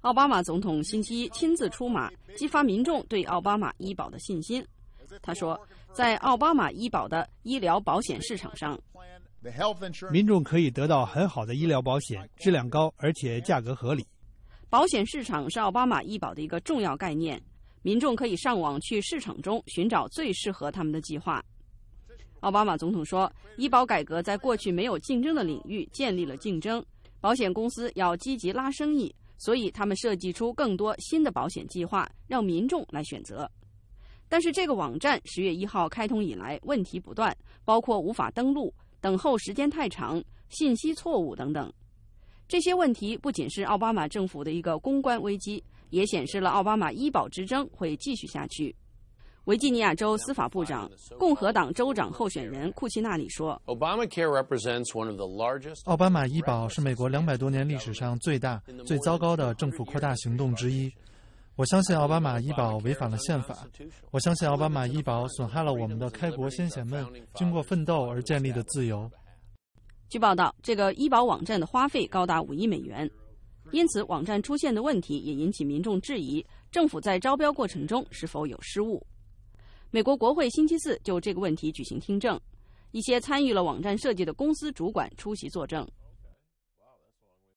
奥巴马总统星期一亲自出马，激发民众对奥巴马医保的信心。他说，在奥巴马医保的医疗保险市场上，民众可以得到很好的医疗保险，质量高而且价格合理。保险市场是奥巴马医保的一个重要概念，民众可以上网去市场中寻找最适合他们的计划。奥巴马总统说，医保改革在过去没有竞争的领域建立了竞争。保险公司要积极拉生意，所以他们设计出更多新的保险计划，让民众来选择。但是，这个网站十月一号开通以来，问题不断，包括无法登录、等候时间太长、信息错误等等。这些问题不仅是奥巴马政府的一个公关危机，也显示了奥巴马医保之争会继续下去。维吉尼亚州司法部长、共和党州长候选人库奇纳里说：“奥巴马医保是美国两百多年历史上最大、最糟糕的政府扩大行动之一。我相信奥巴马医保违反了宪法，我相信奥巴马医保损害了我们的开国先贤们经过奋斗而建立的自由。”据报道，这个医保网站的花费高达五亿美元，因此网站出现的问题也引起民众质疑：政府在招标过程中是否有失误？美国国会星期四就这个问题举行听证，一些参与了网站设计的公司主管出席作证。